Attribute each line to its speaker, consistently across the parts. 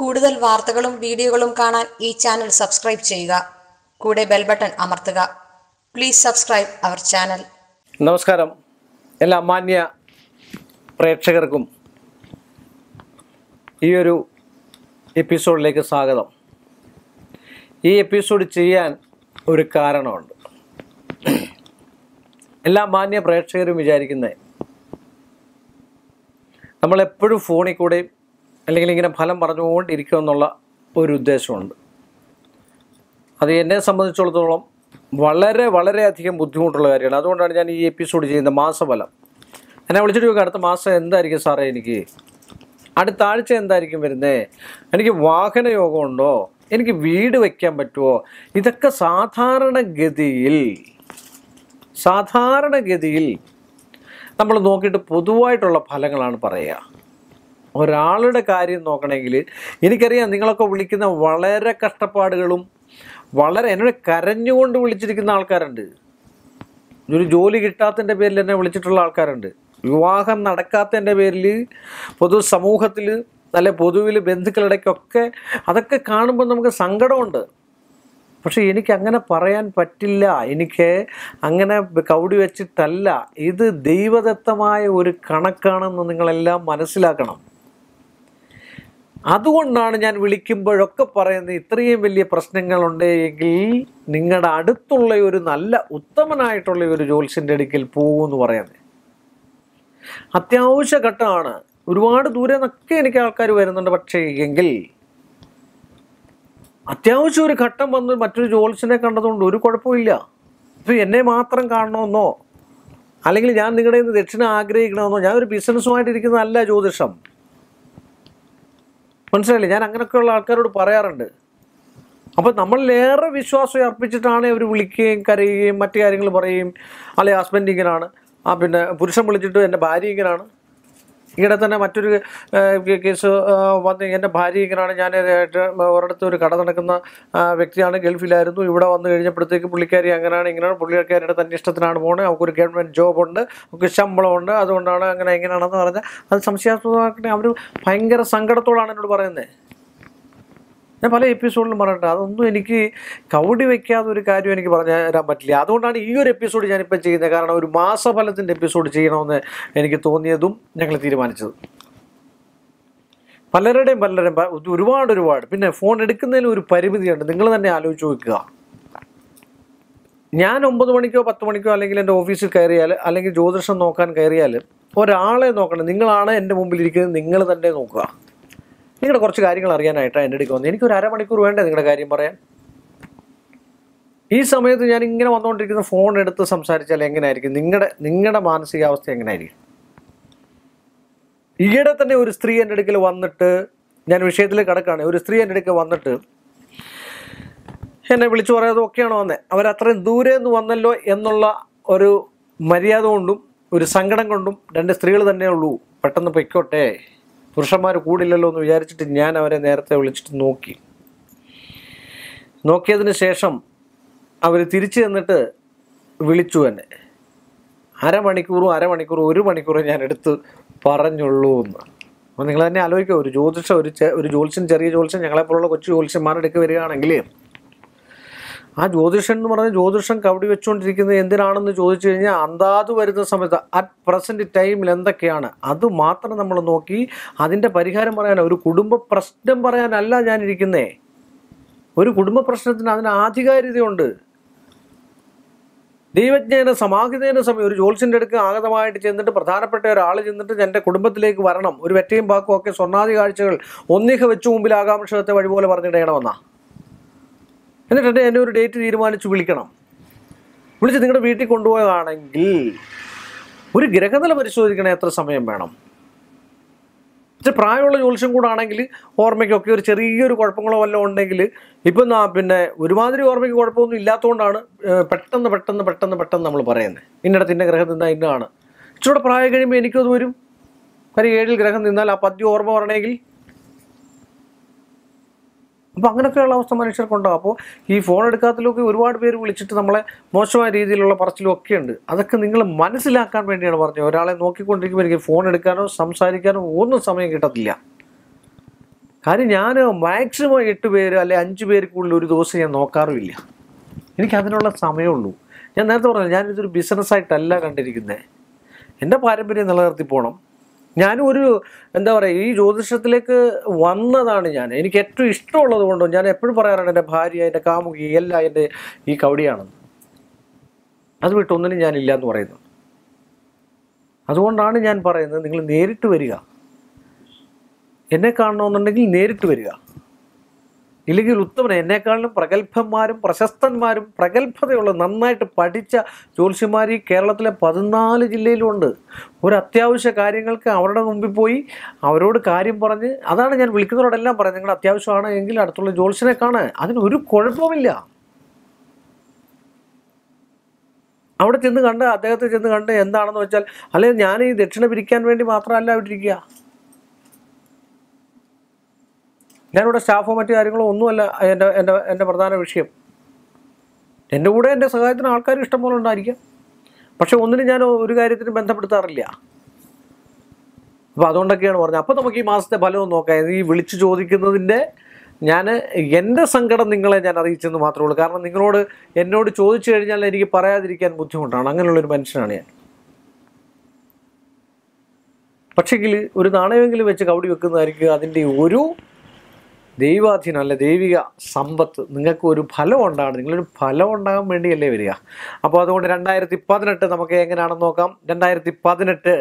Speaker 1: കൂടുതൽ വാർത്തകളും വീഡിയോകളും കാണാൻ ഈ ചാനൽ സബ്സ്ക്രൈബ് ചെയ്യുക കൂടെ ബെൽ ബട്ടൺ അമർത്തുക പ്ലീസ് സബ്സ്ക്രൈബ് അവർ ചാനൽ നമസ്കാരം എല്ലാ മാന്യ പ്രേക്ഷകർക്കും ഈ ഒരു എപ്പിസോഡിലേക്ക് സ്വാഗതം ഈ എപ്പിസോഡ് ചെയ്യാൻ ഒരു കാരണമുണ്ട് എല്ലാ മാന്യ പ്രേക്ഷകരും വിചാരിക്കുന്നത് നമ്മളെപ്പോഴും ഫോണിൽ കൂടെയും അല്ലെങ്കിൽ ഇങ്ങനെ ഫലം പറഞ്ഞുകൊണ്ടിരിക്കുക എന്നുള്ള ഒരു ഉദ്ദേശമുണ്ട് അത് എന്നെ സംബന്ധിച്ചിടത്തോളം വളരെ വളരെയധികം ബുദ്ധിമുട്ടുള്ള കാര്യമാണ് അതുകൊണ്ടാണ് ഞാൻ ഈ എപ്പിസോഡ് ചെയ്യുന്നത് മാസഫലം എന്നെ വിളിച്ചിട്ട് ചോദിക്കുക അടുത്ത മാസം എന്തായിരിക്കും സാറേ എനിക്ക് അടുത്ത ആഴ്ച എന്തായിരിക്കും വരുന്നത് എനിക്ക് വാഹനയോഗമുണ്ടോ എനിക്ക് വീട് വയ്ക്കാൻ പറ്റുമോ ഇതൊക്കെ സാധാരണഗതിയിൽ സാധാരണഗതിയിൽ നമ്മൾ നോക്കിയിട്ട് പൊതുവായിട്ടുള്ള ഫലങ്ങളാണ് പറയുക ഒരാളുടെ കാര്യം നോക്കണമെങ്കിൽ എനിക്കറിയാം നിങ്ങളൊക്കെ വിളിക്കുന്ന വളരെ കഷ്ടപ്പാടുകളും വളരെ എന്നോട് കരഞ്ഞുകൊണ്ട് വിളിച്ചിരിക്കുന്ന ആൾക്കാരുണ്ട് ഒരു ജോലി കിട്ടാത്തതിൻ്റെ പേരിൽ എന്നെ വിളിച്ചിട്ടുള്ള ആൾക്കാരുണ്ട് വിവാഹം നടക്കാത്തതിൻ്റെ പേരിൽ പൊതു സമൂഹത്തിൽ അല്ലെ പൊതുവിൽ ബന്ധുക്കളിടയ്ക്കൊക്കെ അതൊക്കെ കാണുമ്പോൾ നമുക്ക് സങ്കടമുണ്ട് പക്ഷേ എനിക്ക് അങ്ങനെ പറയാൻ പറ്റില്ല എനിക്ക് അങ്ങനെ കൗടി വെച്ചിട്ടല്ല ഇത് ദൈവദത്തമായ ഒരു കണക്കാണെന്ന് നിങ്ങളെല്ലാം മനസ്സിലാക്കണം അതുകൊണ്ടാണ് ഞാൻ വിളിക്കുമ്പോഴൊക്കെ പറയുന്നത് ഇത്രയും വലിയ പ്രശ്നങ്ങളുണ്ട് എങ്കിൽ നിങ്ങളുടെ അടുത്തുള്ള ഒരു നല്ല ഉത്തമനായിട്ടുള്ള ഒരു ജോൽസിൻ്റെ അടുക്കൽ പോകുമെന്ന് പറയുന്നത് അത്യാവശ്യ ഘട്ടമാണ് ഒരുപാട് ദൂരെ നിന്നൊക്കെ എനിക്ക് ആൾക്കാർ വരുന്നുണ്ട് പക്ഷേ എങ്കിൽ അത്യാവശ്യം ഒരു ഘട്ടം വന്ന് മറ്റൊരു ജോൽസിനെ കണ്ടതുകൊണ്ട് ഒരു കുഴപ്പമില്ല ഇപ്പം എന്നെ മാത്രം കാണണമെന്നോ അല്ലെങ്കിൽ ഞാൻ നിങ്ങളുടെ നിന്ന് ദക്ഷിണ ആഗ്രഹിക്കണമെന്നോ ഞാൻ ഒരു ബിസിനസ്സുമായിട്ടിരിക്കുന്നതല്ല ജ്യോതിഷം മനസ്സിലായില്ലേ ഞാൻ അങ്ങനെയൊക്കെയുള്ള ആൾക്കാരോട് പറയാറുണ്ട് അപ്പം നമ്മളിലേറെ വിശ്വാസം അർപ്പിച്ചിട്ടാണ് അവർ വിളിക്കുകയും കരയുകയും മറ്റു കാര്യങ്ങൾ പറയുകയും അല്ലെ ഹസ്ബൻഡ് ഇങ്ങനാണ് ആ പിന്നെ പുരുഷൻ വിളിച്ചിട്ട് എൻ്റെ ഭാര്യ ഇങ്ങനാണ് ഇവിടെ തന്നെ മറ്റൊരു കേസ് വന്ന് എൻ്റെ ഭാര്യ ഇങ്ങനെയാണ് ഞാൻ ഒരിടത്ത് ഒരു കട നടക്കുന്ന വ്യക്തിയാണ് ഗൾഫിലായിരുന്നു ഇവിടെ വന്നു കഴിഞ്ഞപ്പോഴത്തേക്ക് പുള്ളിക്കാരി അങ്ങനെയാണ് ഇങ്ങനെയാണ് പുള്ളിക്കാരിയുടെ തന്നെ ഇഷ്ടത്തിനാണ് പോകുന്നത് അവർക്കൊരു ഗവൺമെൻറ് ജോബുണ്ട് അവർക്ക് ശമ്പളമുണ്ട് അതുകൊണ്ടാണ് അങ്ങനെ എങ്ങനെയാണെന്ന് പറഞ്ഞാൽ അത് സംശയാത്മകമാക്കി അവർ ഭയങ്കര സങ്കടത്തോടാണ് എന്നോട് പറയുന്നത് ഞാൻ പല എപ്പിസോഡിലും പറഞ്ഞിട്ടുണ്ട് അതൊന്നും എനിക്ക് കൗടി വയ്ക്കാതെ ഒരു കാര്യം എനിക്ക് പറഞ്ഞു തരാൻ പറ്റില്ല അതുകൊണ്ടാണ് ഈ ഒരു എപ്പിസോഡ് ഞാനിപ്പം ചെയ്യുന്നത് കാരണം ഒരു മാസഫലത്തിൻ്റെ എപ്പിസോഡ് ചെയ്യണമെന്ന് എനിക്ക് തോന്നിയതും ഞങ്ങൾ തീരുമാനിച്ചത് പലരുടെയും പലരും ഒരുപാട് ഒരുപാട് പിന്നെ ഫോൺ എടുക്കുന്നതിന് ഒരു പരിമിതിയുണ്ട് നിങ്ങൾ തന്നെ ആലോചിച്ച് നോക്കുക ഞാൻ ഒമ്പത് മണിക്കോ പത്ത് മണിക്കോ അല്ലെങ്കിൽ എൻ്റെ ഓഫീസിൽ കയറിയാൽ അല്ലെങ്കിൽ ജ്യോതിഷം നോക്കാൻ കയറിയാൽ ഒരാളെ നോക്കണം നിങ്ങളാണ് എൻ്റെ മുമ്പിൽ ഇരിക്കുന്നത് നിങ്ങൾ തന്നെ നോക്കുക നിങ്ങളുടെ കുറച്ച് കാര്യങ്ങൾ അറിയാനായിട്ടാണ് എൻ്റെ അടുക്ക് വന്നത് എനിക്കൊരു അരമണിക്കൂർ വേണ്ടേ നിങ്ങളുടെ കാര്യം പറയാൻ ഈ സമയത്ത് ഞാൻ ഇങ്ങനെ വന്നുകൊണ്ടിരിക്കുന്ന ഫോൺ എടുത്ത് സംസാരിച്ചാൽ എങ്ങനെയായിരിക്കും നിങ്ങളുടെ നിങ്ങളുടെ മാനസികാവസ്ഥ എങ്ങനെയായിരിക്കും ഈയിടെ തന്നെ ഒരു സ്ത്രീ എൻ്റെ അടുക്കൽ വന്നിട്ട് ഞാൻ വിഷയത്തിൽ കിടക്കുകയാണ് ഒരു സ്ത്രീ എൻ്റെ അടുക്കൽ വന്നിട്ട് എന്നെ വിളിച്ചു പറയാതെ ഒക്കെയാണോ വന്നത് അവരത്രയും ദൂരെ നിന്ന് വന്നല്ലോ എന്നുള്ള ഒരു മര്യാദ കൊണ്ടും ഒരു സങ്കടം കൊണ്ടും രണ്ട് സ്ത്രീകൾ തന്നെ ഉള്ളൂ പെട്ടെന്ന് പൊയ്ക്കോട്ടെ പുരുഷന്മാർ കൂടില്ലല്ലോ എന്ന് വിചാരിച്ചിട്ട് ഞാൻ അവരെ നേരത്തെ വിളിച്ചിട്ട് നോക്കി നോക്കിയതിന് ശേഷം അവർ തിരിച്ചു ചെന്നിട്ട് വിളിച്ചു എന്നെ അരമണിക്കൂറും അരമണിക്കൂറും ഒരു മണിക്കൂറും ഞാൻ എടുത്ത് പറഞ്ഞുള്ളൂ എന്ന് അപ്പോൾ നിങ്ങൾ തന്നെ ആലോചിക്കുക ഒരു ജ്യോതിഷ ഒരു ഒരു ജ്യോത്സ്യൻ ചെറിയ ജ്യോത്സ്യൻ ഞങ്ങളെപ്പോലുള്ള കൊച്ചു ജ്യോത്സ്യന്മാരുടെ അടുക്ക് വരികയാണെങ്കിൽ ആ ജ്യോതിഷൻ എന്ന് പറഞ്ഞാൽ ജ്യോതിഷം കവടി വെച്ചുകൊണ്ടിരിക്കുന്നത് എന്തിനാണെന്ന് ചോദിച്ചു കഴിഞ്ഞാൽ അന്താത് വരുന്ന സമയത്ത് അറ്റ് പ്രസൻറ്റ് ടൈമിൽ എന്തൊക്കെയാണ് അത് മാത്രം നമ്മൾ നോക്കി അതിൻ്റെ പരിഹാരം പറയാനോ ഒരു കുടുംബ പ്രശ്നം പറയാനല്ല ഞാനിരിക്കുന്നേ ഒരു കുടുംബ പ്രശ്നത്തിന് അതിന് ആധികാരികതയുണ്ട് ദൈവജ്ഞേന സമാഹിതേന സമയം ഒരു ജോത്സ്യൻ്റെ അടുക്ക് ആഗതമായിട്ട് ചെന്നിട്ട് പ്രധാനപ്പെട്ട ഒരാൾ ചെന്നിട്ട് എൻ്റെ കുടുംബത്തിലേക്ക് വരണം ഒരു വെറ്റയും പാക്കും ഒക്കെ സ്വർണ്ണാദി കാഴ്ചകൾ ഒന്നിഹ വെച്ചു മുമ്പിൽ ആകാംക്ഷത്തെ വഴിപോലെ പറഞ്ഞിടണമെന്നാണ് എന്നിട്ട് എന്നെ ഒരു ഡേറ്റ് തീരുമാനിച്ച് വിളിക്കണം വിളിച്ച് നിങ്ങളുടെ വീട്ടിൽ കൊണ്ടുപോയതാണെങ്കിൽ ഒരു ഗ്രഹനില പരിശോധിക്കണ എത്ര സമയം വേണം പക്ഷെ പ്രായമുള്ള ജ്യോത്സ്യം കൂടാണെങ്കിൽ ഓർമ്മയ്ക്കൊക്കെ ഒരു ചെറിയൊരു കുഴപ്പങ്ങളോ വല്ലതും ഉണ്ടെങ്കിൽ ഇപ്പം പിന്നെ ഒരുമാതിരി ഓർമ്മയ്ക്ക് കുഴപ്പമൊന്നും ഇല്ലാത്തതുകൊണ്ടാണ് പെട്ടെന്ന് പെട്ടെന്ന് പെട്ടെന്ന് പെട്ടെന്ന് നമ്മൾ പറയുന്നത് ഇന്നിടത്ത് ഇന്ന ഗ്രഹത്തിൽ നിന്നാൽ ഇന്നാണ് ഇച്ചിരൂടെ പ്രായം കഴിയുമ്പോൾ എനിക്കത് വരും കാര്യം ഏഴിൽ ഗ്രഹം നിന്നാൽ ആ പദ്യം ഓർമ്മ പറയണമെങ്കിൽ അപ്പോൾ അങ്ങനെയൊക്കെയുള്ള അവസ്ഥ മനുഷ്യർക്കുണ്ടാകും അപ്പോൾ ഈ ഫോൺ എടുക്കാത്തതിലൊക്കെ ഒരുപാട് പേര് വിളിച്ചിട്ട് നമ്മളെ മോശമായ രീതിയിലുള്ള പറച്ചിലും ഒക്കെ ഉണ്ട് അതൊക്കെ നിങ്ങൾ മനസ്സിലാക്കാൻ വേണ്ടിയാണ് പറഞ്ഞത് ഒരാളെ നോക്കിക്കൊണ്ടിരിക്കുമ്പോൾ എനിക്ക് ഫോൺ എടുക്കാനോ സംസാരിക്കാനോ ഒന്നും സമയം കിട്ടത്തില്ല കാര്യം ഞാൻ മാക്സിമം എട്ട് പേര് അല്ലെ അഞ്ച് പേര് കൂടുതൽ ഒരു ദിവസം ഞാൻ നോക്കാറുമില്ല എനിക്ക് അതിനുള്ള സമയമുള്ളൂ ഞാൻ നേരത്തെ പറഞ്ഞു ഞാനിതൊരു ബിസിനസ്സായിട്ടല്ല കണ്ടിരിക്കുന്നത് എൻ്റെ പാരമ്പര്യം നിലനിർത്തി പോകണം ഞാനും ഒരു എന്താ പറയുക ഈ ജ്യോതിഷത്തിലേക്ക് വന്നതാണ് ഞാൻ എനിക്ക് ഏറ്റവും ഇഷ്ടമുള്ളത് കൊണ്ടും ഞാൻ എപ്പോഴും പറയാറുണ്ട് എൻ്റെ ഭാര്യ എൻ്റെ കാമുകി എല്ലാം എൻ്റെ ഈ കവടിയാണെന്ന് അത് വിട്ടൊന്നിനും ഞാനില്ല എന്ന് പറയുന്നു അതുകൊണ്ടാണ് ഞാൻ പറയുന്നത് നിങ്ങൾ നേരിട്ട് വരിക എന്നെ കാണണമെന്നുണ്ടെങ്കിൽ നേരിട്ട് വരിക ഇല്ലെങ്കിൽ ഉത്തമൻ എന്നെക്കാളിലും പ്രഗത്ഭന്മാരും പ്രശസ്തന്മാരും പ്രഗത്ഭതയുള്ള നന്നായിട്ട് പഠിച്ച ജ്യോത്സ്യന്മാർ ഈ കേരളത്തിലെ പതിനാല് ജില്ലയിലുണ്ട് ഒരു അത്യാവശ്യ കാര്യങ്ങൾക്ക് അവരുടെ മുമ്പിൽ പോയി അവരോട് കാര്യം പറഞ്ഞ് അതാണ് ഞാൻ വിളിക്കുന്നവരോടെല്ലാം പറഞ്ഞത് നിങ്ങൾ അത്യാവശ്യമാണ് എങ്കിൽ അടുത്തുള്ള ജ്യോത്സ്യനെ കാണാൻ അതിനൊരു കുഴപ്പമില്ല അവിടെ ചെന്ന് കണ്ട് അദ്ദേഹത്തെ ചെന്ന് കണ്ട് എന്താണെന്ന് വെച്ചാൽ അല്ലെങ്കിൽ ഞാൻ ഈ ദക്ഷിണ പിരിക്കാൻ വേണ്ടി മാത്രമല്ല അവിടെ ഇരിക്കുക ഞാനിവിടെ സ്റ്റാഫോ മറ്റു കാര്യങ്ങളോ ഒന്നുമല്ല എൻ്റെ എൻ്റെ എൻ്റെ പ്രധാന വിഷയം എൻ്റെ കൂടെ എൻ്റെ സഹായത്തിന് ആൾക്കാർ ഇഷ്ടംപോലെ ഉണ്ടായിരിക്കാം പക്ഷെ ഒന്നിനും ഞാൻ ഒരു കാര്യത്തിനും ബന്ധപ്പെടുത്താറില്ല അപ്പോൾ അതുകൊണ്ടൊക്കെയാണ് പറഞ്ഞത് അപ്പോൾ നമുക്ക് ഈ മാസത്തെ ഫലവും നോക്കാം ഈ വിളിച്ചു ചോദിക്കുന്നതിൻ്റെ ഞാൻ എൻ്റെ സങ്കടം നിങ്ങളെ ഞാൻ അറിയിച്ചെന്ന് മാത്രമേ ഉള്ളൂ കാരണം നിങ്ങളോട് എന്നോട് ചോദിച്ചു കഴിഞ്ഞാൽ എനിക്ക് പറയാതിരിക്കാൻ ബുദ്ധിമുട്ടാണ് അങ്ങനെയുള്ളൊരു മനുഷ്യനാണ് ഞാൻ പക്ഷേങ്കിൽ ഒരു നാണയമെങ്കിലും വെച്ച് കവടി വെക്കുന്നതായിരിക്കും അതിൻ്റെ ഒരു ദൈവാധീനം അല്ല ദൈവിക സമ്പത്ത് നിങ്ങൾക്ക് ഒരു ഫലം ഉണ്ടാകണം നിങ്ങളൊരു ഫലം ഉണ്ടാകാൻ വേണ്ടിയല്ലേ വരിക അപ്പോൾ അതുകൊണ്ട് രണ്ടായിരത്തി പതിനെട്ട് നമുക്ക് എങ്ങനെയാണെന്ന് നോക്കാം രണ്ടായിരത്തി പതിനെട്ട്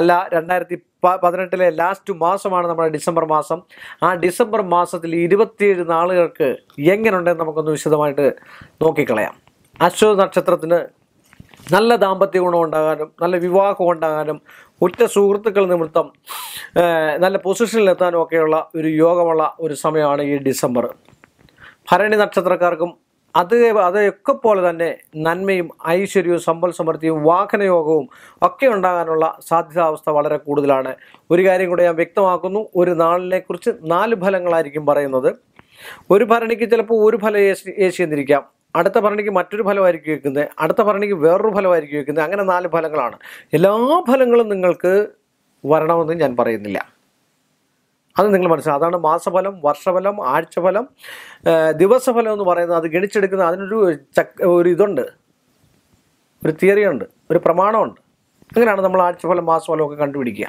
Speaker 1: അല്ല രണ്ടായിരത്തി പതിനെട്ടിലെ ലാസ്റ്റ് മാസമാണ് നമ്മുടെ ഡിസംബർ മാസം ആ ഡിസംബർ മാസത്തിൽ ഇരുപത്തിയേഴ് നാളുകൾക്ക് എങ്ങനെയുണ്ടെന്ന് നമുക്കൊന്ന് വിശദമായിട്ട് നോക്കിക്കളയാം അശ്വത നക്ഷത്രത്തിന് നല്ല ദാമ്പത്യ ഗുണം ഉണ്ടാകാനും നല്ല വിവാഹം ഉണ്ടാകാനും ഉറ്റ സുഹൃത്തുക്കൾ നിമിത്തം നല്ല പൊസിഷനിലെത്താനും ഒക്കെയുള്ള ഒരു യോഗമുള്ള ഒരു സമയമാണ് ഈ ഡിസംബർ ഭരണി നക്ഷത്രക്കാർക്കും അത് അതൊക്കെ പോലെ തന്നെ നന്മയും ഐശ്വര്യവും സമ്പൽ സമൃദ്ധിയും വാഹനയോഗവും ഒക്കെ ഉണ്ടാകാനുള്ള സാധ്യതാവസ്ഥ വളരെ കൂടുതലാണ് ഒരു കാര്യം കൂടെ ഞാൻ വ്യക്തമാക്കുന്നു ഒരു നാളിനെക്കുറിച്ച് നാല് ഫലങ്ങളായിരിക്കും പറയുന്നത് ഒരു ഭരണിക്ക് ചിലപ്പോൾ ഒരു ഫലം ഏശ് ഏശിയെന്നിരിക്കാം അടുത്ത ഭരണിക്ക് മറ്റൊരു ഫലമായിരിക്കും വയ്ക്കുന്നത് അടുത്ത ഭരണിക്ക് വേറൊരു ഫലമായിരിക്കും വയ്ക്കുന്നത് അങ്ങനെ നാല് ഫലങ്ങളാണ് എല്ലാ ഫലങ്ങളും നിങ്ങൾക്ക് വരണമെന്ന് ഞാൻ പറയുന്നില്ല അത് നിങ്ങൾ മനസ്സിലാക്കും അതാണ് മാസഫലം വർഷഫലം ആഴ്ചഫലം ദിവസഫലം എന്ന് പറയുന്നത് അത് ഗണിച്ചെടുക്കുന്ന അതിനൊരു ചക്ക ഒരു ഇതുണ്ട് ഒരു തിയറിയുണ്ട് ഒരു പ്രമാണമുണ്ട് അങ്ങനെയാണ് നമ്മൾ ആഴ്ചഫലം മാസഫലമൊക്കെ കണ്ടുപിടിക്കുക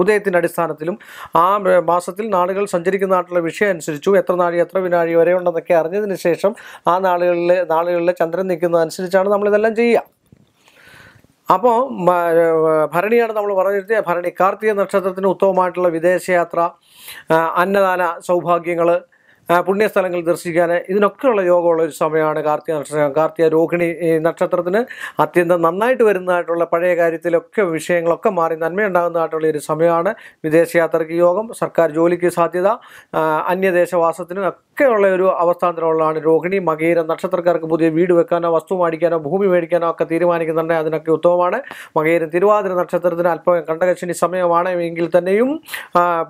Speaker 1: ഉദയത്തിൻ്റെ അടിസ്ഥാനത്തിലും ആ മാസത്തിൽ നാളുകൾ സഞ്ചരിക്കുന്ന നാട്ടിലെ വിഷയം അനുസരിച്ചു എത്ര നാഴി എത്ര വിനാഴി വരെ ഉണ്ടെന്നൊക്കെ അറിഞ്ഞതിന് ശേഷം ആ നാളുകളിലെ നാളുകളിലെ ചന്ദ്രൻ നിൽക്കുന്നതനുസരിച്ചാണ് നമ്മളിതെല്ലാം ചെയ്യുക അപ്പോൾ ഭരണിയാണ് നമ്മൾ പറഞ്ഞിരുത്തിയ ഭരണി കാർത്തിക നക്ഷത്രത്തിന് ഉത്തമമായിട്ടുള്ള വിദേശയാത്ര അന്നദാന സൗഭാഗ്യങ്ങൾ പുണ്യസ്ഥലങ്ങൾ ദർശിക്കാൻ ഇതിനൊക്കെയുള്ള യോഗമുള്ള ഒരു സമയമാണ് കാർത്തിക നക്ഷത്രം കാർത്തിക രോഹിണി നക്ഷത്രത്തിന് അത്യന്തം നന്നായിട്ട് വരുന്നതായിട്ടുള്ള പഴയ കാര്യത്തിലൊക്കെ വിഷയങ്ങളൊക്കെ മാറി നന്മയുണ്ടാകുന്നതായിട്ടുള്ള ഒരു സമയമാണ് വിദേശയാത്രയ്ക്ക് യോഗം സർക്കാർ ജോലിക്ക് സാധ്യത അന്യദേശവാസത്തിനും ഒക്കെയുള്ള ഒരു അവസ്ഥാന്തരമുള്ളതാണ് രോഹിണി മകീര നക്ഷത്രക്കാർക്ക് പുതിയ വീട് വെക്കാനോ വസ്തു മേടിക്കാനോ ഭൂമി മേടിക്കാനോ ഒക്കെ തീരുമാനിക്കുന്നുണ്ട് അതിനൊക്കെ ഉത്തമമാണ് മകീരൻ തിരുവാതിര നക്ഷത്രത്തിന് അല്പം കണ്ടകശിനി സമയമാണ് എങ്കിൽ തന്നെയും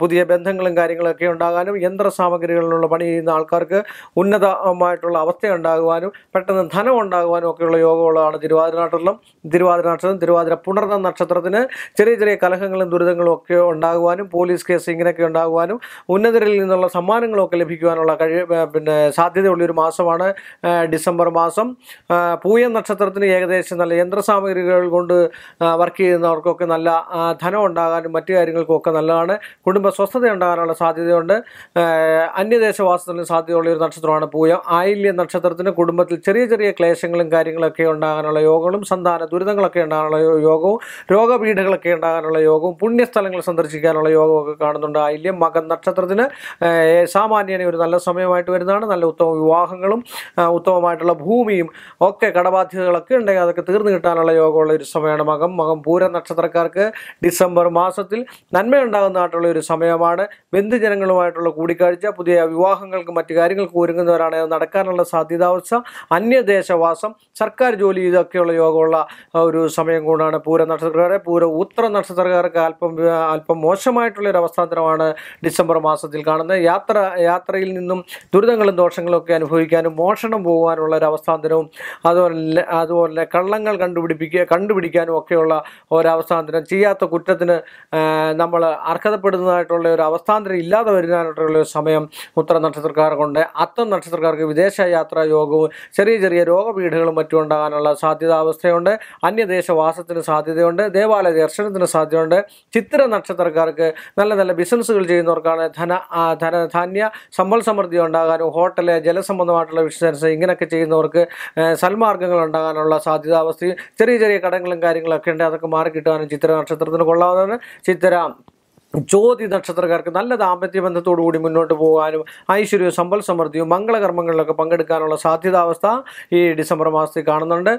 Speaker 1: പുതിയ ബന്ധങ്ങളും കാര്യങ്ങളൊക്കെ ഉണ്ടാകാനും യന്ത്ര സാമഗ്രികളിലുള്ള പണി ചെയ്യുന്ന ആൾക്കാർക്ക് ഉന്നതമായിട്ടുള്ള അവസ്ഥ ഉണ്ടാകുവാനും പെട്ടെന്ന് ധനം ഉണ്ടാകുവാനും ഒക്കെയുള്ള യോഗങ്ങളാണ് തിരുവാതിര നക്ഷത്രം തിരുവാതിര പുണർന്ന നക്ഷത്രത്തിന് ചെറിയ ചെറിയ കലഹങ്ങളും ദുരിതങ്ങളും ഒക്കെ ഉണ്ടാകുവാനും പോലീസ് കേസ് ഇങ്ങനെയൊക്കെ ഉണ്ടാകുവാനും ഉന്നതരിൽ നിന്നുള്ള സമ്മാനങ്ങളൊക്കെ ലഭിക്കുവാനുള്ള കഴി പിന്നെ സാധ്യതയുള്ളൊരു മാസമാണ് ഡിസംബർ മാസം പൂയ നക്ഷത്രത്തിന് ഏകദേശം നല്ല യന്ത്രസാമഗ്രികൾ കൊണ്ട് വർക്ക് ചെയ്യുന്നവർക്കൊക്കെ നല്ല ധനം ഉണ്ടാകാനും മറ്റു കാര്യങ്ങൾക്കും ഒക്കെ നല്ലതാണ് കുടുംബ സ്വസ്ഥത ഉണ്ടാകാനുള്ള സാധ്യതയുണ്ട് അന്യദേശ വാസത്തിന് സാധ്യതയുള്ള ഒരു നക്ഷത്രമാണ് പൂയം ആയില്യ നക്ഷത്രത്തിന് കുടുംബത്തിൽ ചെറിയ ചെറിയ ക്ലേശങ്ങളും കാര്യങ്ങളൊക്കെ ഉണ്ടാകാനുള്ള യോഗങ്ങളും സന്താന ദുരിതങ്ങളൊക്കെ ഉണ്ടാകാനുള്ള യോഗവും രോഗപീഠകളൊക്കെ ഉണ്ടാകാനുള്ള യോഗവും പുണ്യസ്ഥലങ്ങൾ സന്ദർശിക്കാനുള്ള യോഗമൊക്കെ കാണുന്നുണ്ട് ആയില്യം മകൻ നക്ഷത്രത്തിന് സാമാന്യനെ ഒരു നല്ല സമയമായിട്ട് വരുന്നതാണ് നല്ല ഉത്തമ വിവാഹങ്ങളും ഉത്തമമായിട്ടുള്ള ഭൂമിയും ഒക്കെ കടബാധ്യതകളൊക്കെ ഉണ്ടെങ്കിൽ അതൊക്കെ തീർന്നു കിട്ടാനുള്ള യോഗമുള്ള ഒരു സമയമാണ് മകം മകം പൂര നക്ഷത്രക്കാർക്ക് ഡിസംബർ മാസത്തിൽ നന്മയുണ്ടാകുന്നതായിട്ടുള്ള ഒരു സമയമാണ് ബന്ധുജനങ്ങളുമായിട്ടുള്ള കൂടിക്കാഴ്ച പുതിയ വിവാഹ വിവാഹങ്ങൾക്കും മറ്റു കാര്യങ്ങൾക്കും ഒരുങ്ങുന്നവരാണ് നടക്കാനുള്ള സാധ്യതാവസ്ഥ അന്യദേശവാസം സർക്കാർ ജോലി ഇതൊക്കെയുള്ള യോഗമുള്ള ഒരു സമയം കൂടാണ് പൂര നക്ഷത്രക്കാരെ പൂര ഉത്തര നക്ഷത്രക്കാർക്ക് അല്പം അല്പം മോശമായിട്ടുള്ള ഒരു അവസ്ഥാന്തരമാണ് ഡിസംബർ മാസത്തിൽ കാണുന്നത് യാത്ര യാത്രയിൽ നിന്നും ദുരിതങ്ങളും ദോഷങ്ങളും ഒക്കെ അനുഭവിക്കാനും മോഷണം പോകാനുള്ള ഒരു അവസ്ഥാന്തരവും അതുപോലെ അതുപോലെ കള്ളങ്ങൾ കണ്ടുപിടിപ്പിക്കുക കണ്ടുപിടിക്കാനും ഒക്കെയുള്ള ഒരവസ്ഥാന്തരം ചെയ്യാത്ത കുറ്റത്തിന് നമ്മൾ അർഹതപ്പെടുന്നതായിട്ടുള്ള ഒരു അവസ്ഥാന്തരം ഇല്ലാതെ വരുന്നതിനായിട്ടുള്ള ഒരു സമയം ഉത്തര നക്ഷത്രക്കാർക്കുണ്ട് അത്തം നക്ഷത്രക്കാർക്ക് വിദേശ യാത്രാ യോഗവും ചെറിയ ചെറിയ രോഗപീഠകളും മറ്റും ഉണ്ടാകാനുള്ള സാധ്യതാവസ്ഥയുണ്ട് അന്യദേശവാസത്തിന് സാധ്യതയുണ്ട് ദേവാലയ ദർശനത്തിന് സാധ്യതയുണ്ട് ചിത്ര നക്ഷത്രക്കാർക്ക് നല്ല നല്ല ബിസിനസ്സുകൾ ചെയ്യുന്നവർക്കാണ് ധന ധന ധാന്യ സമ്പൽ സമൃദ്ധി ഉണ്ടാകാനും ഹോട്ടല് ജലസംബന്ധമായിട്ടുള്ള ബിസിനസ് ഇങ്ങനെയൊക്കെ ചെയ്യുന്നവർക്ക് സൽമാർഗ്ഗങ്ങൾ ഉണ്ടാകാനുള്ള സാധ്യതാവസ്ഥയും ചെറിയ ചെറിയ കടങ്ങളും കാര്യങ്ങളൊക്കെ ഉണ്ട് അതൊക്കെ മാറി കിട്ടാനും ചിത്ര നക്ഷത്രത്തിന് കൊള്ളാവുന്നതാണ് ചിത്ര ജ്യോതി നക്ഷത്രക്കാർക്ക് നല്ല ദാമ്പത്യ ബന്ധത്തോടുകൂടി മുന്നോട്ട് പോകാനും ഐശ്വര്യവും സമ്പൽ സമൃദ്ധിയും മംഗളകർമ്മങ്ങളിലൊക്കെ പങ്കെടുക്കാനുള്ള സാധ്യതാവസ്ഥ ഈ ഡിസംബർ മാസത്തിൽ കാണുന്നുണ്ട്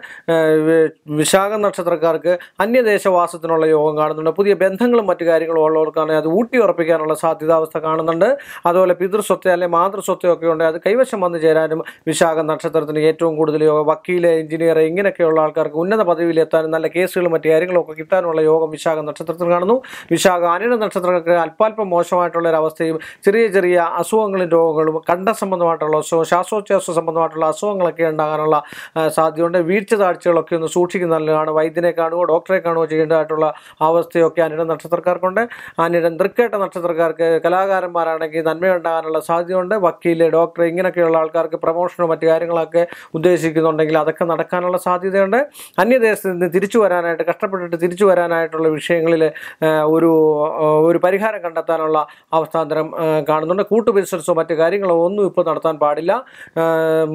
Speaker 1: വിശാഖ നക്ഷത്രക്കാർക്ക് അന്യദേശവാസത്തിനുള്ള യോഗം കാണുന്നുണ്ട് പുതിയ ബന്ധങ്ങളും മറ്റു കാര്യങ്ങളും ഉള്ളവർക്കാണെങ്കിൽ അത് ഊട്ടി ഉറപ്പിക്കാനുള്ള സാധ്യതാവസ്ഥ കാണുന്നുണ്ട് അതുപോലെ പിതൃസ്വത്തെ അല്ലെങ്കിൽ മാതൃസ്വത്തെ ഒക്കെ ഉണ്ട് അത് കൈവശം വന്നു ചേരാനും വിശാഖ നക്ഷത്രത്തിന് ഏറ്റവും കൂടുതൽ യോഗം വക്കീൽ എഞ്ചിനീയർ ഇങ്ങനെയൊക്കെയുള്ള ആൾക്കാർക്ക് ഉന്നത പദവിയിലെത്താനും നല്ല കേസുകളും മറ്റു കാര്യങ്ങളൊക്കെ കിട്ടാനുള്ള യോഗം വിശാഖ നക്ഷത്രത്തിൽ കാണുന്നു വിശാഖ അനിഴ നക്ഷത്ര നക്ഷത്രങ്ങൾക്ക് അല്പാൽപ്പം മോശമായിട്ടുള്ള ഒരു അവസ്ഥയും ചെറിയ ചെറിയ അസുഖങ്ങളും രോഗങ്ങളും കണ്ഠ സംബന്ധമായിട്ടുള്ള അസുഖം ശ്വാസോച്ഛ്വാസ സംബന്ധമായിട്ടുള്ള അസുഖങ്ങളൊക്കെ ഉണ്ടാകാനുള്ള സാധ്യതയുണ്ട് വീഴ്ച താഴ്ചകളൊക്കെ ഒന്ന് സൂക്ഷിക്കുന്ന നല്ലതാണ് വൈദ്യനെ കാണുകയോ ഡോക്ടറെ കാണുകയോ ചെയ്യേണ്ടതായിട്ടുള്ള അവസ്ഥയൊക്കെ അനിടം നക്ഷത്രക്കാർക്കുണ്ട് അനിടം തൃക്കേട്ട നക്ഷത്രക്കാർക്ക് കലാകാരന്മാരാണെങ്കിൽ നന്മയുണ്ടാകാനുള്ള സാധ്യതയുണ്ട് വക്കീല് ഡോക്ടർ ഇങ്ങനെയൊക്കെയുള്ള ആൾക്കാർക്ക് പ്രൊമോഷനോ മറ്റു കാര്യങ്ങളൊക്കെ ഉദ്ദേശിക്കുന്നുണ്ടെങ്കിൽ അതൊക്കെ നടക്കാനുള്ള സാധ്യതയുണ്ട് അന്യദേശത്ത് നിന്ന് തിരിച്ചു വരാനായിട്ട് കഷ്ടപ്പെട്ടിട്ട് തിരിച്ചു വരാനായിട്ടുള്ള വിഷയങ്ങളിൽ ഒരു ഒരു പരിഹാരം കണ്ടെത്താനുള്ള അവസ്ഥാന്തരം കാണുന്നുണ്ട് കൂട്ടു ബിസിനസ്സോ മറ്റു കാര്യങ്ങളോ ഒന്നും ഇപ്പോൾ നടത്താൻ പാടില്ല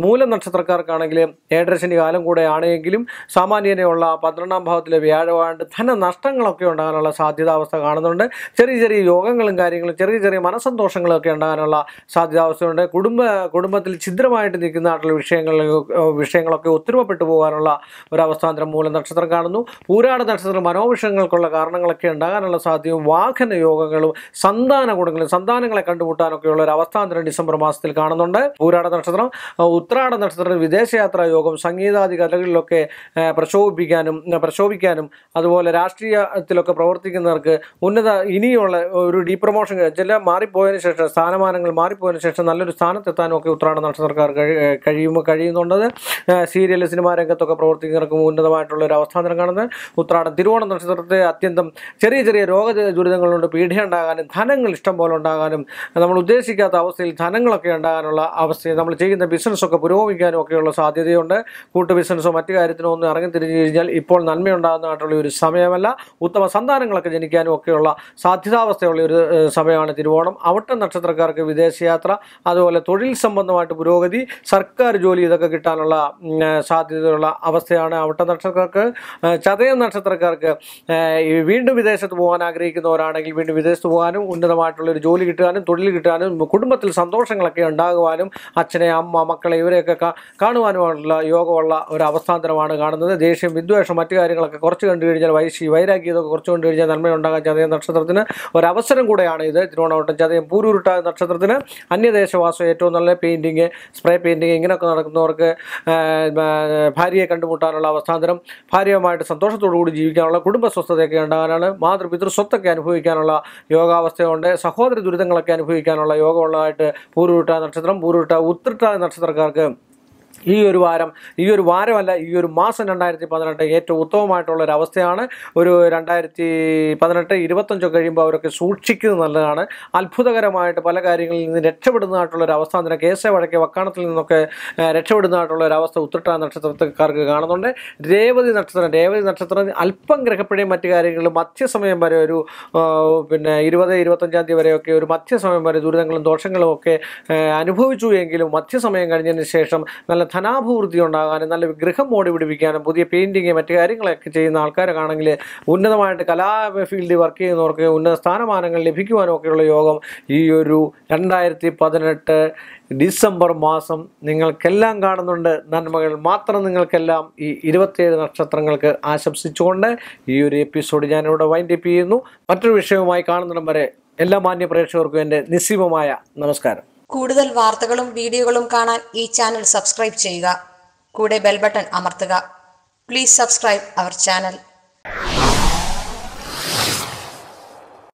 Speaker 1: മൂല നക്ഷത്രക്കാർക്കാണെങ്കിൽ ഏഴരശനി കാലം കൂടെ ആണെങ്കിലും സാമാന്യനെയുള്ള പന്ത്രണ്ടാം ഭാവത്തിലെ വ്യാഴമായിട്ട് ധനനഷ്ടങ്ങളൊക്കെ നഷ്ടങ്ങളൊക്കെ ഉണ്ടാകാനുള്ള സാധ്യതാവസ്ഥ കാണുന്നുണ്ട് ചെറിയ ചെറിയ യോഗങ്ങളും കാര്യങ്ങളും ചെറിയ ചെറിയ മനസ്സന്തോഷങ്ങളൊക്കെ ഉണ്ടാകാനുള്ള സാധ്യതാവസ്ഥയുണ്ട് കുടുംബ കുടുംബത്തിൽ ഛിദ്രമായിട്ട് ആയിട്ടുള്ള വിഷയങ്ങളിൽ വിഷയങ്ങളൊക്കെ ഒത്തൊരുമപ്പെട്ടു പോകാനുള്ള ഒരു അവസ്ഥാന്തരം മൂല നക്ഷത്രം കാണുന്നു പൂരാട നക്ഷത്രം മനോവിഷയങ്ങൾക്കുള്ള കാരണങ്ങളൊക്കെ ഉണ്ടാകാനുള്ള സാധ്യത വാഹന യോഗങ്ങളും സന്താന കൂടങ്ങളും സന്താനങ്ങളെ കണ്ടുമുട്ടാനൊക്കെയുള്ള ഒരു അവസ്ഥാന്തരം ഡിസംബർ മാസത്തിൽ കാണുന്നുണ്ട് പൂരാട നക്ഷത്രം ഉത്രാട നക്ഷത്ര വിദേശയാത്രാ യോഗം സംഗീതാദി കലകളിലൊക്കെ പ്രക്ഷോഭിക്കാനും പ്രക്ഷോഭിക്കാനും അതുപോലെ രാഷ്ട്രീയത്തിലൊക്കെ പ്രവർത്തിക്കുന്നവർക്ക് ഉന്നത ഇനിയുള്ള ഒരു ഡീപ്രമോഷൻ ചില മാറിപ്പോയതിന് ശേഷം സ്ഥാനമാനങ്ങൾ മാറിപ്പോയതിന് ശേഷം നല്ലൊരു സ്ഥാനത്തെത്താനും ഒക്കെ ഉത്രാട നക്ഷത്രക്കാർ കഴിയുമ്പോൾ കഴിയുന്നുണ്ടത് സീരിയൽ സിനിമാ രംഗത്തൊക്കെ പ്രവർത്തിക്കുന്നവർക്കും ഉന്നതമായിട്ടുള്ള ഒരു അവസ്ഥാന്തരം കാണുന്നത് ഉത്രാടം തിരുവോണ നക്ഷത്രത്തെ അത്യന്തം ചെറിയ ചെറിയ രോഗ ദുരിതങ്ങളുണ്ട് പീഡ ഉണ്ടാകാനും ധനങ്ങൾ ഇഷ്ടം പോലെ ഉണ്ടാകാനും നമ്മൾ ഉദ്ദേശിക്കാത്ത അവസ്ഥയിൽ ധനങ്ങളൊക്കെ ഉണ്ടാകാനുള്ള അവസ്ഥയിൽ നമ്മൾ ചെയ്യുന്ന ബിസിനസ്സൊക്കെ പുരോഗമിക്കാനും ഒക്കെയുള്ള സാധ്യതയുണ്ട് കൂട്ടു ബിസിനസ്സോ മറ്റു കാര്യത്തിനോ ഒന്നും ഇറങ്ങി തിരിഞ്ഞു കഴിഞ്ഞാൽ ഇപ്പോൾ നന്മയുണ്ടാകുന്നതായിട്ടുള്ള ഒരു സമയമല്ല ഉത്തമ സന്താനങ്ങളൊക്കെ ജനിക്കാനും ഒക്കെയുള്ള സാധ്യതാവസ്ഥയുള്ള ഒരു സമയമാണ് തിരുവോണം അവിട്ട നക്ഷത്രക്കാർക്ക് വിദേശയാത്ര അതുപോലെ തൊഴിൽ സംബന്ധമായിട്ട് പുരോഗതി സർക്കാർ ജോലി ഇതൊക്കെ കിട്ടാനുള്ള സാധ്യതയുള്ള അവസ്ഥയാണ് അവട്ട നക്ഷത്രക്കാർക്ക് ചതയ നക്ഷത്രക്കാർക്ക് വീണ്ടും വിദേശത്ത് പോകാൻ ആഗ്രഹിക്കുന്നവരാണെങ്കിൽ വീണ്ടും വിദേശത്ത് പോകാനും ഉന്നതമായിട്ടുള്ള ഒരു ജോലി കിട്ടാനും തൊഴിൽ കിട്ടാനും കുടുംബത്തിൽ സന്തോഷങ്ങളൊക്കെ ഉണ്ടാകുവാനും അച്ഛനെ അമ്മ മക്കളെ ഇവരെയൊക്കെ കാണുവാനുമുള്ള യോഗമുള്ള ഒരു അവസ്ഥാന്തരമാണ് കാണുന്നത് ദേഷ്യം വിദ്വേഷം മറ്റു കാര്യങ്ങളൊക്കെ കുറച്ച് കണ്ടു കഴിഞ്ഞാൽ വൈശി വൈരാഗ്യതൊക്കെ കുറച്ച് കണ്ടു കഴിഞ്ഞാൽ ഉണ്ടാകാൻ ചതയം നക്ഷത്രത്തിന് ഒരവസരം കൂടെയാണ് ഇത് തിരുവോണവട്ടം ചതയം പൂരൂരുട്ട നക്ഷത്രത്തിന് അന്യദേശവാസം ഏറ്റവും നല്ല പെയിൻറ്റിങ് സ്പ്രേ പെയിൻറ്റിങ് ഇങ്ങനെയൊക്കെ നടക്കുന്നവർക്ക് ഭാര്യയെ കണ്ടുമുട്ടാനുള്ള അവസ്ഥാന്തരം ഭാര്യയുമായിട്ട് സന്തോഷത്തോടു കൂടി ജീവിക്കാനുള്ള കുടുംബ സ്വസ്ഥതയൊക്കെ ഉണ്ടാകാനാണ് മാതൃപിതൃ സ്വത്തൊക്കെ അനുഭവിക്കാനുള്ള അനുഭവിക്കാനുള്ള യോഗാവസ്ഥയുണ്ട് സഹോദര ദുരിതങ്ങളൊക്കെ അനുഭവിക്കാനുള്ള യോഗമുള്ളതായിട്ട് പൂരുവിട്ട നക്ഷത്രം പൂരുവിട്ട ഉത്രിട്ട നക്ഷത്രക്കാർക്ക് ഈ ഒരു വാരം ഈ ഒരു വാരമല്ല ഈ ഒരു മാസം രണ്ടായിരത്തി പതിനെട്ട് ഏറ്റവും ഉത്തമമായിട്ടുള്ള ഒരു അവസ്ഥയാണ് ഒരു രണ്ടായിരത്തി പതിനെട്ട് ഇരുപത്തഞ്ചോ കഴിയുമ്പോൾ അവരൊക്കെ സൂക്ഷിക്കുന്നത് നല്ലതാണ് അത്ഭുതകരമായിട്ട് പല കാര്യങ്ങളിൽ നിന്ന് രക്ഷപ്പെടുന്നതായിട്ടുള്ള ഒരു അവസ്ഥ അതിന് കേസ വഴക്കെ വക്കാണത്തിൽ നിന്നൊക്കെ രക്ഷപ്പെടുന്നതായിട്ടുള്ള ഒരു അവസ്ഥ ഉത്രട്ട നക്ഷത്രക്കാർക്ക് കാണുന്നുണ്ട് രേവതി നക്ഷത്രം രേവതി നക്ഷത്രം അല്പം ഗ്രഹപ്പിഴയും മറ്റു കാര്യങ്ങളും മധ്യസമയം വരെ ഒരു പിന്നെ ഇരുപത് ഇരുപത്തഞ്ചാം തീയതി വരെയൊക്കെ ഒരു മധ്യസമയം വരെ ദുരിതങ്ങളും ദോഷങ്ങളും ഒക്കെ അനുഭവിച്ചു എങ്കിലും മധ്യസമയം കഴിഞ്ഞതിന് ശേഷം നല്ല ധനാഭിവൃദ്ധി ഉണ്ടാകാനും നല്ല വിഗ്രഹം മോടി പിടിപ്പിക്കാനും പുതിയ പെയിൻറ്റിങ് മറ്റു കാര്യങ്ങളൊക്കെ ചെയ്യുന്ന ആൾക്കാരൊക്കെ ആണെങ്കിൽ ഉന്നതമായിട്ട് കലാ ഫീൽഡിൽ വർക്ക് ചെയ്യുന്നവർക്ക് ഉന്നത സ്ഥാനമാനങ്ങൾ ലഭിക്കുവാനും ഒക്കെയുള്ള യോഗം ഈ ഒരു രണ്ടായിരത്തി പതിനെട്ട് ഡിസംബർ മാസം നിങ്ങൾക്കെല്ലാം കാണുന്നുണ്ട് നന്മകൾ മാത്രം നിങ്ങൾക്കെല്ലാം ഈ ഇരുപത്തിയേഴ് നക്ഷത്രങ്ങൾക്ക് ആശംസിച്ചുകൊണ്ട് ഈ ഒരു എപ്പിസോഡ് ഞാനിവിടെ വൈൻഡപ്പ് ചെയ്യുന്നു മറ്റൊരു വിഷയവുമായി കാണുന്നിടം വരെ എല്ലാ മാന്യ പ്രേക്ഷകർക്കും എൻ്റെ നിസ്സീമമായ നമസ്കാരം കൂടുതൽ വാർത്തകളും വീഡിയോകളും കാണാൻ ഈ ചാനൽ സബ്സ്ക്രൈബ് ചെയ്യുക കൂടെ ബെൽ ബട്ടൺ അമർത്തുക പ്ലീസ് സബ്സ്ക്രൈബ് അവർ ചാനൽ